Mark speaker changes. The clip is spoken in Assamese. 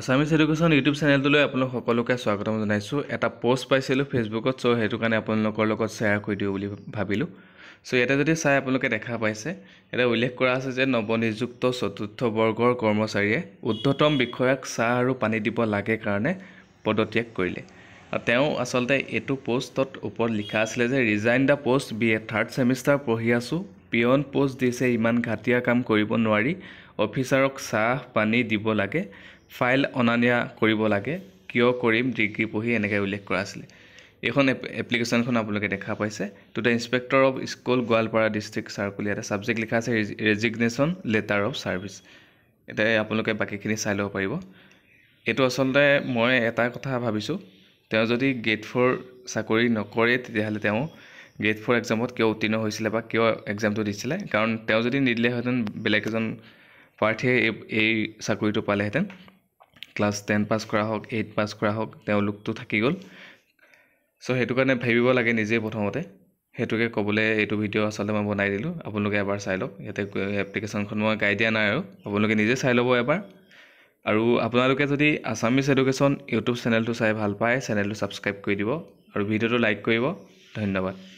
Speaker 1: আসামিজ এডুকেশ্যন ইউটিউব চেনেলটোলৈ আপোনালোক সকলোকে স্বাগতম জনাইছোঁ এটা পোষ্ট পাইছিলোঁ ফেচবুকত চ' সেইটো কাৰণে আপোনালোকৰ লগত শ্বেয়াৰ কৰি দিওঁ বুলি ভাবিলোঁ চ' ইয়াতে যদি চাই আপোনালোকে দেখা পাইছে ইয়াতে উল্লেখ কৰা আছে যে নৱনিযুক্ত চতুৰ্থ বৰ্গৰ কৰ্মচাৰীয়ে উদ্ধতম বিষয়াক চাহ আৰু পানী দিব লাগে কাৰণে পদত্যাগ কৰিলে আৰু তেওঁ আচলতে এইটো পোষ্টত ওপৰত লিখা আছিলে যে resign the post B A third semester পঢ়ি আছোঁ পিয়ন পোষ্ট দিছে ইমান ঘাটিয়া কাম কৰিব নোৱাৰি অফিচাৰক চাহ পানী দিব লাগে ফাইল অনা নিয়া কৰিব লাগে কিয় কৰিম ডিগ্ৰী পঢ়ি এনেকৈ উল্লেখ কৰা আছিলে এইখন এপ এপ্লিকেশ্যনখন আপোনালোকে দেখা পাইছে to the inspector of school Goalpara district circle ইয়াতে ছাবজেক্ট লিখা আছে ৰেজিগনেশ্যন লেটাৰ অফ ছাৰ্ভিচ এতিয়া আপোনালোকে বাকীখিনি চাই ল'ব পাৰিব এইটো আচলতে মই এটা কথা ভাবিছোঁ তেওঁ যদি গেট ফ'ৰ চাকৰি নকৰে তেতিয়াহ'লে তেওঁ গ্ৰেড ফ'ৰ এক্সামত কিয় উত্তীৰ্ণ হৈছিলে বা কিয় এক্সামটো দিছিলে কাৰণ তেওঁ যদি নিদিলেহেঁতেন বেলেগ এজন প্ৰাৰ্থীয়ে এই এই চাকৰিটো পালেহেঁতেন ক্লাছ টেন পাছ কৰা হওক এইট পাছ কৰা হওক তেওঁলোকটো থাকি গ'ল ছ' সেইটো কাৰণে ভাবিব লাগে নিজেই প্ৰথমতে সেইটোকে ক'বলৈ এইটো ভিডিঅ' আচলতে মই বনাই দিলোঁ আপোনালোকে এবাৰ চাই লওক ইয়াতে এপ্লিকেশ্যনখন মই গাই দিয়া নাই আৰু আপোনালোকে নিজে চাই ল'ব এবাৰ আৰু আপোনালোকে যদি আছামিছ এডুকেশ্যন ইউটিউব চেনেলটো চাই ভাল পায় চেনেলটো ছাবস্ক্ৰাইব কৰি দিব আৰু ভিডিঅ'টো লাইক কৰিব ধন্যবাদ